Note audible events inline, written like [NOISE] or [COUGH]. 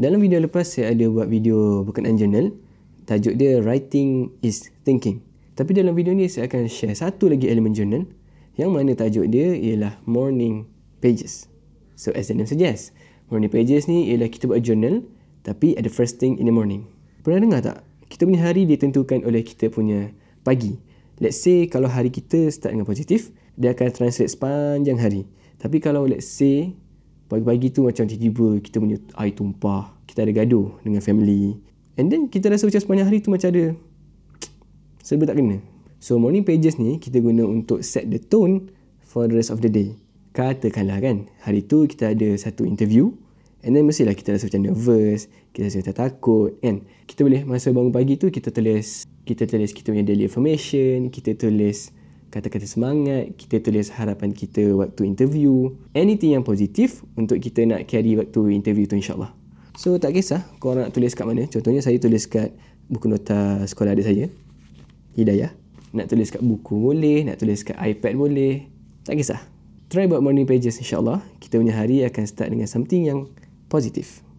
Dalam video lepas saya ada buat video berkenaan journal Tajuk dia Writing is Thinking Tapi dalam video ni saya akan share satu lagi elemen journal Yang mana tajuk dia ialah Morning Pages So as the name suggests Morning Pages ni ialah kita buat journal Tapi ada first thing in the morning Pernah dengar tak? Kita punya hari ditentukan oleh kita punya pagi Let's say kalau hari kita start dengan positif Dia akan translate sepanjang hari Tapi kalau let's say Pagi-pagi tu macam tiba-tiba kita punya air tumpah. Kita ada gaduh dengan family. And then kita rasa macam sepanjang hari tu macam ada [TSK] serba tak kena. So morning pages ni kita guna untuk set the tone for the rest of the day. Katakanlah kan, hari tu kita ada satu interview and then mestilah kita rasa macam nervous, kita rasa macam takut kan. Kita boleh masa bangun pagi tu kita tulis kita tulis kita punya daily affirmation, kita tulis kata-kata semangat, kita tulis harapan kita waktu interview, anything yang positif untuk kita nak carry waktu interview tu insyaAllah. So tak kisah korang nak tulis kat mana, contohnya saya tulis kat buku nota sekolah adik saya, Hidayah. Nak tulis kat buku boleh, nak tulis kat iPad boleh, tak kisah. Try buat morning pages insyaAllah, kita punya hari akan start dengan something yang positif.